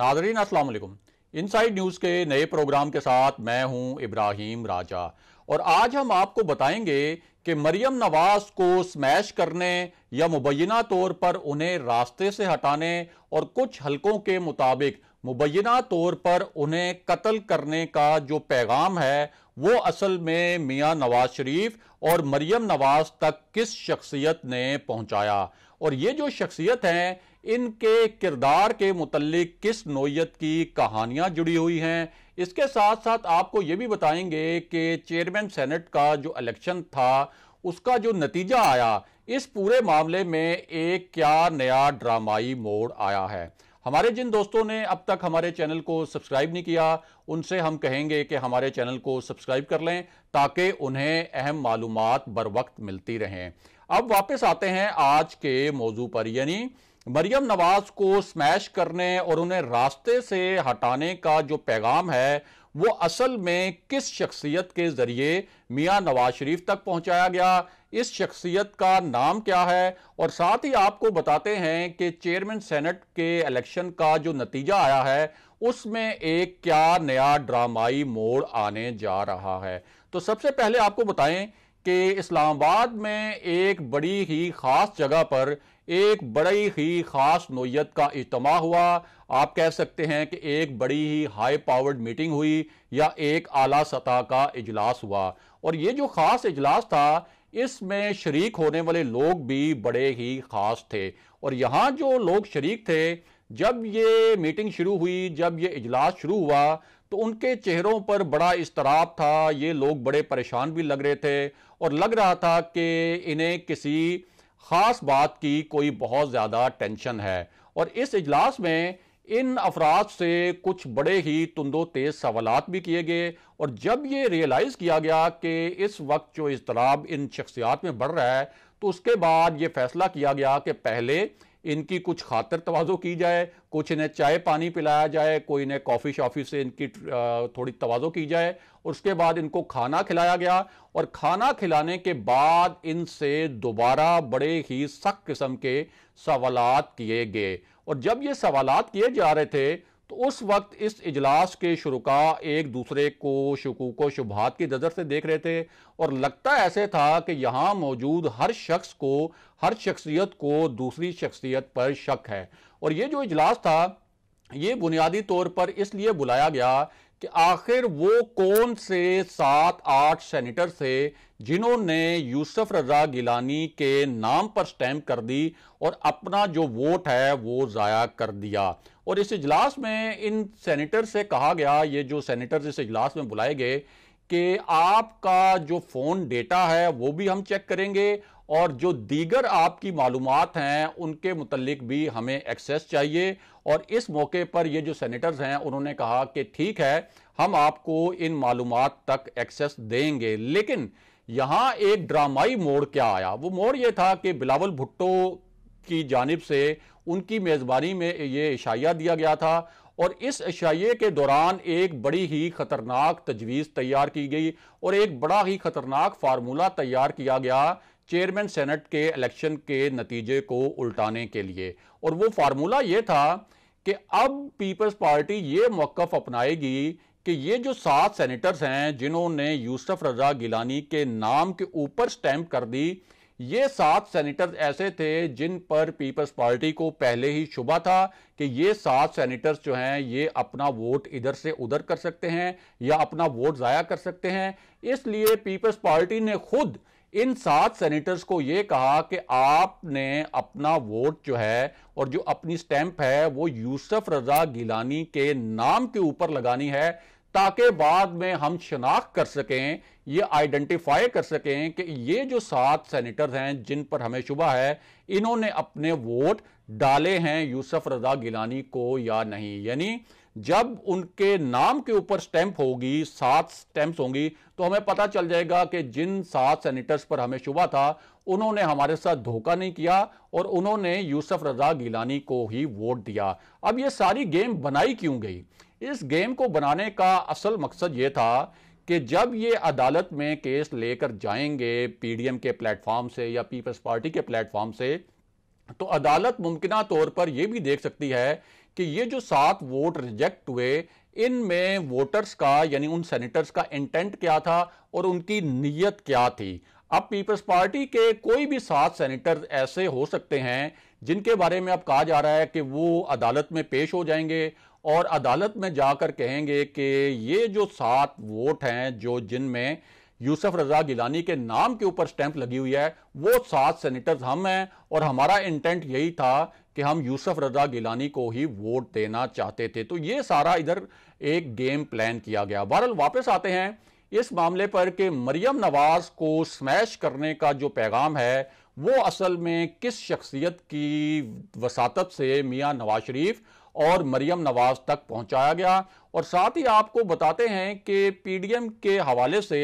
नाजरीन इन side news के नए प्रोग्राम के साथ मैं हूं इब्राहिम राजा और आज हम आपको बताएंगे कि मरियम नवाज को स्मैश करने या मुबैना तौर पर उन्हें रास्ते से हटाने और कुछ हलकों के मुताबिक मुबैना तौर पर उन्हें कत्ल करने का जो पैगाम है वो असल में मियाँ नवाज शरीफ और मरियम नवाज तक किस शख्सियत ने पहुंचाया और ये जो शख्सियत हैं इनके किरदार के मुतलिक किस नोयत की कहानियां जुड़ी हुई हैं इसके साथ साथ आपको ये भी बताएंगे कि चेयरमैन सेनेट का जो इलेक्शन था उसका जो नतीजा आया इस पूरे मामले में एक क्या नया ड्रामाई मोड़ आया है हमारे जिन दोस्तों ने अब तक हमारे चैनल को सब्सक्राइब नहीं किया उनसे हम कहेंगे कि हमारे चैनल को सब्सक्राइब कर लें ताकि उन्हें अहम मालूम बर वक्त मिलती रहें अब वापस आते हैं आज के मौजू पर यानी मरियम नवाज को स्मैश करने और उन्हें रास्ते से हटाने का जो पैगाम है वो असल में किस शख्सियत के जरिए मियां नवाज शरीफ तक पहुंचाया गया इस शख्सियत का नाम क्या है और साथ ही आपको बताते हैं कि चेयरमैन सेनेट के इलेक्शन का जो नतीजा आया है उसमें एक क्या नया ड्रामाई मोड़ आने जा रहा है तो सबसे पहले आपको बताएं कि इस्लामाबाद में एक बड़ी ही ख़ास जगह पर एक बड़ी ही ख़ास नोयत का इज्तम हुआ आप कह सकते हैं कि एक बड़ी ही हाई पावर्ड मीटिंग हुई या एक आला सतह का इजलास हुआ और ये जो ख़ास इजलास था इसमें शरीक होने वाले लोग भी बड़े ही ख़ास थे और यहाँ जो लोग शरीक थे जब ये मीटिंग शुरू हुई जब ये इजलास शुरू हुआ तो उनके चेहरों पर बड़ा इसतराब था ये लोग बड़े परेशान भी लग रहे थे और लग रहा था कि इन्हें किसी ख़ास बात की कोई बहुत ज़्यादा टेंशन है और इस इजलास में इन अफराद से कुछ बड़े ही तुंदो तेज सवालत भी किए गए और जब ये रियलाइज़ किया गया कि इस वक्त जो इसतराब इन शख्सियात में बढ़ रहा है तो उसके बाद ये फैसला किया गया कि पहले इनकी कुछ खातर तोज़ो की जाए कुछ इन्हें चाय पानी पिलाया जाए कोई इन्हें कॉफ़ी शॉफ़ी से इनकी थोड़ी तोज़ो की जाए और उसके बाद इनको खाना खिलाया गया और खाना खिलाने के बाद इनसे दोबारा बड़े ही सख्त किस्म के सवालत किए गए और जब ये सवालत किए जा रहे थे तो उस वक्त इस इजलास के शुरुका एक दूसरे को शकूक व शुभात की नज़र से देख रहे थे और लगता ऐसे था कि यहाँ मौजूद हर शख्स को हर शख्सियत को दूसरी शख्सियत पर शक है और ये जो इजलास था ये बुनियादी तौर पर इसलिए बुलाया गया कि आखिर वो कौन से सात आठ सेनेटर थे जिन्होंने यूसुफ रजा गिलानी के नाम पर स्टैम्प कर दी और अपना जो वोट है वो ज़ाया कर दिया और इस इजलास में इन सेनेटर से कहा गया ये जो सेनेटर इस इजलास में बुलाए गए कि आपका जो फ़ोन डेटा है वो भी हम चेक करेंगे और जो दीगर आपकी मालूम हैं उनके मतलब भी हमें एक्सेस चाहिए और इस मौके पर ये जो सेनेटर्स हैं उन्होंने कहा कि ठीक है हम आपको इन मालूम तक एक्सेस देंगे लेकिन यहाँ एक ड्रामाई मोड़ क्या आया वो मोड़ ये था कि बिलावल भुट्टो की जानब से उनकी मेज़बानी में ये इशाया दिया गया था और इस अशाइये के दौरान एक बड़ी ही खतरनाक तजवीज़ तैयार की गई और एक बड़ा ही खतरनाक फार्मूला तैयार किया गया चेयरमैन सेनेट के इलेक्शन के नतीजे को उल्टाने के लिए और वो फार्मूला ये था कि अब पीपल्स पार्टी ये मौक़ अपनाएगी कि ये जो सात सेनेटर्स हैं जिन्होंने यूसुफ रजा गिलानी के नाम के ऊपर स्टैंप कर दी ये सात सेनेटर्स ऐसे थे जिन पर पीपल्स पार्टी को पहले ही शुभा था कि ये सात सेनेटर्स जो हैं ये अपना वोट इधर से उधर कर सकते हैं या अपना वोट ज़ाया कर सकते हैं इसलिए पीपल्स पार्टी ने खुद इन सात सेनेटर्स को यह कहा कि आपने अपना वोट जो है और जो अपनी स्टैंप है वो यूसुफ रजा गिलानी के नाम के ऊपर लगानी है ताकि बाद में हम शनाख्त कर सकें ये आइडेंटिफाई कर सकें कि ये जो सात सेनेटर्स हैं जिन पर हमें शुबा है इन्होंने अपने वोट डाले हैं यूसुफ रजा गिलानी को या नहीं यानी जब उनके नाम के ऊपर स्टैंप होगी सात स्टैंप्स होंगी तो हमें पता चल जाएगा कि जिन सात सेनेटर्स पर हमें शुबा था उन्होंने हमारे साथ धोखा नहीं किया और उन्होंने यूसुफ रजा गिलानी को ही वोट दिया अब ये सारी गेम बनाई क्यों गई इस गेम को बनाने का असल मकसद ये था कि जब ये अदालत में केस लेकर जाएंगे पीडीएम के प्लेटफॉर्म से या पीपल्स पार्टी के प्लेटफॉर्म से तो अदालत मुमकिन तौर पर यह भी देख सकती है कि ये जो सात वोट रिजेक्ट हुए इनमें वोटर्स का यानी उन सेनेटर्स का इंटेंट क्या था और उनकी नीयत क्या थी अब पीपल्स पार्टी के कोई भी सात सेनेटर ऐसे हो सकते हैं जिनके बारे में अब कहा जा रहा है कि वो अदालत में पेश हो जाएंगे और अदालत में जाकर कहेंगे कि ये जो सात वोट हैं जो जिनमें यूसुफ रजा गिलानी के नाम के ऊपर स्टैंप लगी हुई है वो सात सेनेटर्स हम हैं और हमारा इंटेंट यही था कि हम यूसुफ रजा गिलानी को ही वोट देना चाहते थे तो ये सारा इधर एक गेम प्लान किया गया बहरल वापस आते हैं इस मामले पर कि मरियम नवाज को स्मैश करने का जो पैगाम है वो असल में किस शख्सियत की वसात से मियाँ नवाज शरीफ और मरियम नवाज तक पहुंचाया गया और साथ ही आपको बताते हैं कि पीडीएम के हवाले से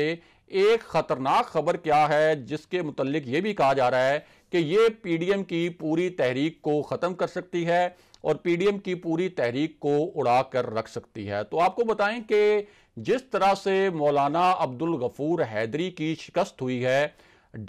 एक खतरनाक खबर क्या है जिसके मुतलिक ये भी कहा जा रहा है कि ये पीडीएम की पूरी तहरीक को ख़त्म कर सकती है और पीडीएम की पूरी तहरीक को उड़ा कर रख सकती है तो आपको बताएं कि जिस तरह से मौलाना अब्दुल गफूर हैदरी की शिकस्त हुई है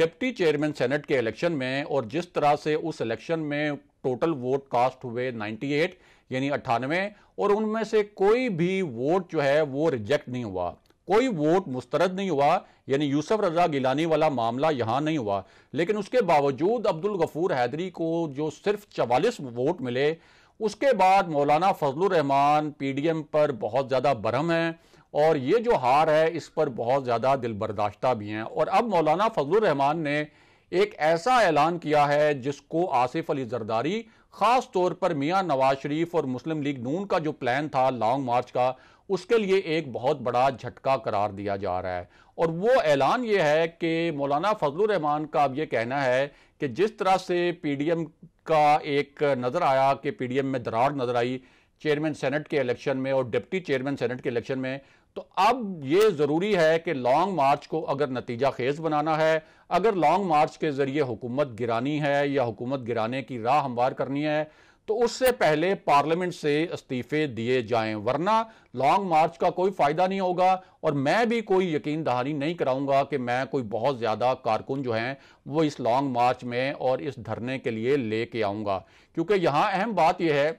डिप्टी चेयरमैन सेनेट के इलेक्शन में और जिस तरह से उस इलेक्शन में टोटल वोट कास्ट हुए 98 यानी अट्ठानवे और उनमें से कोई भी वोट जो है वो रिजेक्ट नहीं हुआ कोई वोट मुस्तरद नहीं हुआ यानी यूसुफ रजा गिलानी वाला मामला यहाँ नहीं हुआ लेकिन उसके बावजूद अब्दुल गफूर हैदरी को जो सिर्फ चवालीस वोट मिले उसके बाद मौलाना फजलरहमान पीडीएम पर बहुत ज़्यादा बरहम है और ये जो हार है इस पर बहुत ज़्यादा दिल बर्दाश्ता भी हैं और अब मौलाना फजलरहमान ने एक ऐसा ऐलान किया है जिसको आसिफ अली जरदारी खास तौर पर मियां नवाज शरीफ और मुस्लिम लीग नून का जो प्लान था लॉन्ग मार्च का उसके लिए एक बहुत बड़ा झटका करार दिया जा रहा है और वो ऐलान ये है कि मौलाना फजल रहमान का अब ये कहना है कि जिस तरह से पीडीएम का एक नज़र आया कि पीडीएम में दरार नज़र आई चेयरमैन सेनेट के इलेक्शन में और डिप्टी चेयरमैन सेनेट के इलेक्शन में तो अब ये जरूरी है कि लॉन्ग मार्च को अगर नतीजा खेज बनाना है अगर लॉन्ग मार्च के जरिए हुकूमत गिरानी है या हुकूमत गिराने की राह हमवार करनी है तो उससे पहले पार्लियामेंट से इस्तीफे दिए जाएं वरना लॉन्ग मार्च का कोई फायदा नहीं होगा और मैं भी कोई यकीन दहानी नहीं कराऊंगा कि मैं कोई बहुत ज़्यादा कारकुन जो हैं वो इस लॉन्ग मार्च में और इस धरने के लिए लेके आऊँगा क्योंकि यहाँ अहम बात यह है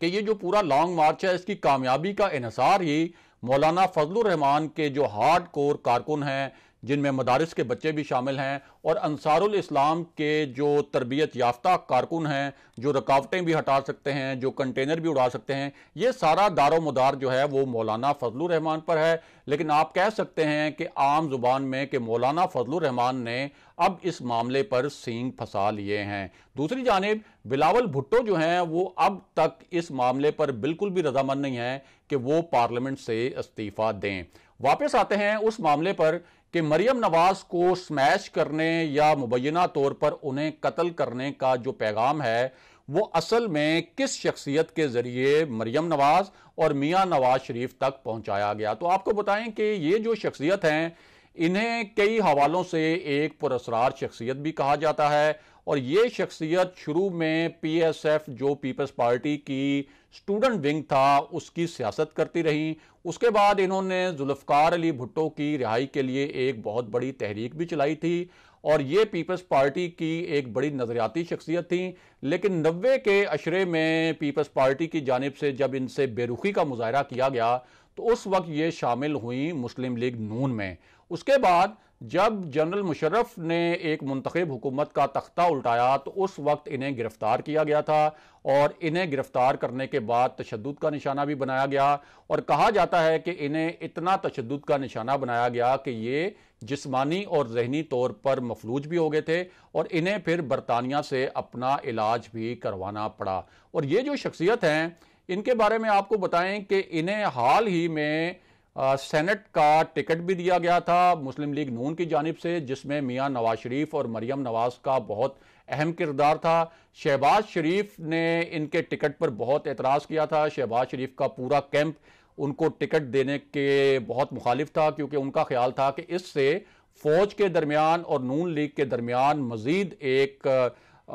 कि ये जो पूरा लॉन्ग मार्च है इसकी कामयाबी का इसार ही मौलाना फजल के जो हार्ड कोर कारकुन हैं जिनमें मदारस के बच्चे भी शामिल हैं और अंसारुल इस्लाम के जो तरबियत याफ्ता कारकुन हैं जो रुकावटें भी हटा सकते हैं जो कंटेनर भी उड़ा सकते हैं ये सारा दारो मदार जो है वो मौलाना फजल रहमान पर है लेकिन आप कह सकते हैं कि आम जुबान में कि मौलाना फजल रहमान ने अब इस मामले पर सींग फंसा लिए हैं दूसरी जानब बिलावल भुट्टो जो हैं वो अब तक इस मामले पर बिल्कुल भी रजामंद नहीं है कि वो पार्लियामेंट से इस्तीफा दें वापस आते हैं उस मामले पर कि मरियम नवाज को स्मैश करने या मुबैना तौर पर उन्हें कत्ल करने का जो पैगाम है वो असल में किस शख्सियत के ज़रिए मरियम नवाज और मियाँ नवाज शरीफ तक पहुंचाया गया तो आपको बताएं कि ये जो शख्सियत हैं इन्हें कई हवालों से एक पुरस्कार शख्सियत भी कहा जाता है और ये शख्सियत शुरू में पीएसएफ जो पीपल्स पार्टी की स्टूडेंट विंग था उसकी सियासत करती रहीं उसके बाद इन्होंने जुल्फ़ार अली भुट्टो की रिहाई के लिए एक बहुत बड़ी तहरीक भी चलाई थी और ये पीपल्स पार्टी की एक बड़ी नज़रियाती शख्सियत थी लेकिन नब्बे के अशरे में पीपल्स पार्टी की जानब से जब इनसे बेरुखी का मुजाहरा किया गया तो उस वक्त ये शामिल हुई मुस्लिम लीग नून में उसके बाद जब जनरल मुशर्रफ ने एक मंतखब हुकूमत का तख्ता उल्टाया तो उस वक्त इन्हें गिरफ्तार किया गया था और इन्हें गिरफ्तार करने के बाद तशद का निशाना भी बनाया गया और कहा जाता है कि इन्हें इतना तशद का निशाना बनाया गया कि ये जिस्मानी और जहनी तौर पर मफलूज भी हो गए थे और इन्हें फिर बरतानिया से अपना इलाज भी करवाना पड़ा और ये जो शख्सियत हैं इनके बारे में आपको बताएं कि इन्हें हाल ही में सेनेट का टिकट भी दिया गया था मुस्लिम लीग नून की जानब से जिसमें मियाँ नवाज शरीफ और मरियम नवाज का बहुत अहम किरदार था शहबाज शरीफ ने इनके टिकट पर बहुत एतराज़ किया था शहबाज शरीफ का पूरा कैंप उनको टिकट देने के बहुत मुखालिफ था क्योंकि उनका ख्याल था कि इससे फ़ौज के दरमियान और नून लीग के दरमियान मज़ीद एक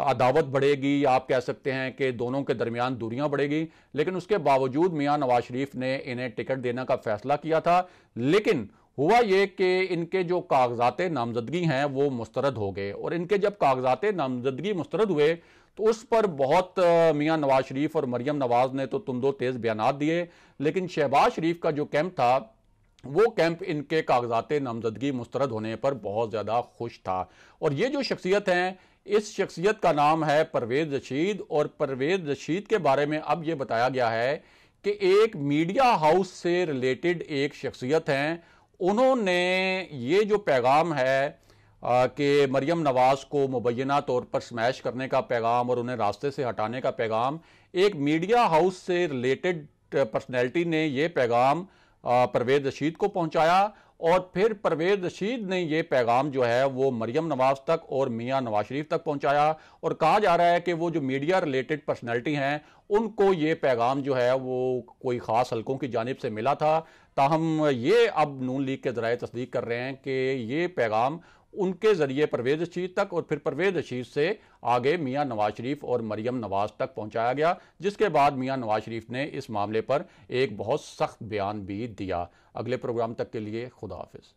अदावत बढ़ेगी आप कह सकते हैं कि दोनों के दरमियान दूरियां बढ़ेगी लेकिन उसके बावजूद मियां नवाज शरीफ ने इन्हें टिकट देने का फैसला किया था लेकिन हुआ ये कि इनके जो कागजात नामजदगी हैं वो मुस्तरद हो गए और इनके जब कागजात नामजदगी मुस्तरद हुए तो उस पर बहुत मियां नवाज शरीफ और मरियम नवाज ने तो तुम दो तेज़ बयान दिए लेकिन शहबाज शरीफ का जो कैंप था वो कैंप इनके कागजात नामजदगी मुस्तरद होने पर बहुत ज़्यादा खुश था और ये जो शख्सियत हैं इस शख्सियत का नाम है परवेज रशीद और परवेज रशीद के बारे में अब ये बताया गया है कि एक मीडिया हाउस से रिलेटेड एक शख्सियत हैं उन्होंने ये जो पैगाम है कि मरियम नवाज को मुबैना तौर पर स्मैश करने का पैगाम और उन्हें रास्ते से हटाने का पैगाम एक मीडिया हाउस से रिलेटेड पर्सनैलिटी ने यह पैगाम परवेज रशीद को पहुंचाया और फिर परवेज रशीद ने ये पैगाम जो है वो मरियम नवाज तक और मियाँ नवाज शरीफ तक पहुँचाया और कहा जा रहा है कि वो जो मीडिया रिलेटेड पर्सनैलिटी हैं उनको ये पैगाम जो है वो कोई ख़ास हलकों की जानब से मिला था ताहम ये अब नून लीग के ज़रा तस्दीक कर रहे हैं कि ये पैगाम उनके ज़रिए परवेज़ रशीद तक और फिर परवेज़ रशीद से आगे मियां नवाज शरीफ और मरियम नवाज तक पहुंचाया गया जिसके बाद मियां नवाज शरीफ ने इस मामले पर एक बहुत सख्त बयान भी दिया अगले प्रोग्राम तक के लिए खुदा हाफिज़